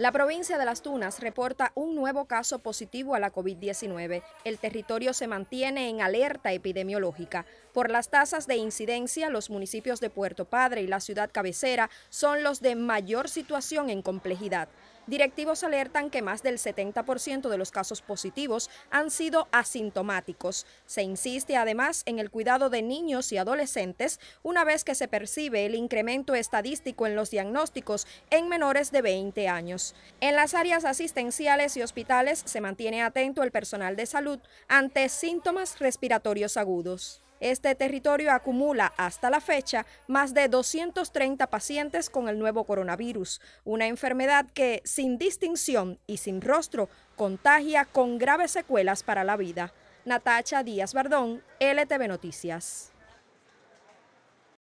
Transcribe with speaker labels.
Speaker 1: La provincia de Las Tunas reporta un nuevo caso positivo a la COVID-19. El territorio se mantiene en alerta epidemiológica. Por las tasas de incidencia, los municipios de Puerto Padre y la ciudad cabecera son los de mayor situación en complejidad. Directivos alertan que más del 70% de los casos positivos han sido asintomáticos. Se insiste además en el cuidado de niños y adolescentes una vez que se percibe el incremento estadístico en los diagnósticos en menores de 20 años. En las áreas asistenciales y hospitales se mantiene atento el personal de salud ante síntomas respiratorios agudos. Este territorio acumula hasta la fecha más de 230 pacientes con el nuevo coronavirus, una enfermedad que sin distinción y sin rostro contagia con graves secuelas para la vida. Natacha Díaz Bardón, LTV Noticias.